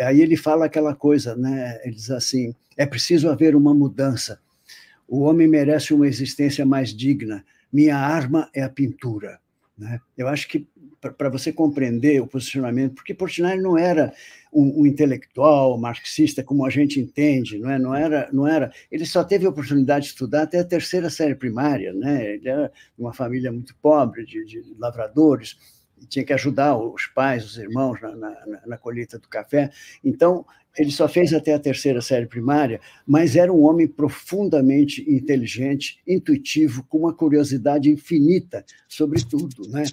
aí ele fala aquela coisa, né? Ele diz assim: é preciso haver uma mudança. O homem merece uma existência mais digna. Minha arma é a pintura. Né? Eu acho que para você compreender o posicionamento, porque Portinari não era um, um, intelectual marxista como a gente entende, não é? Não era, não era. Ele só teve a oportunidade de estudar até a terceira série primária, né? Ele era de uma família muito pobre de, de lavradores tinha que ajudar os pais, os irmãos na, na, na, colheita do café. Então, ele só fez até a terceira série primária, mas era um homem profundamente inteligente, intuitivo, com uma curiosidade infinita sobre tudo. Né?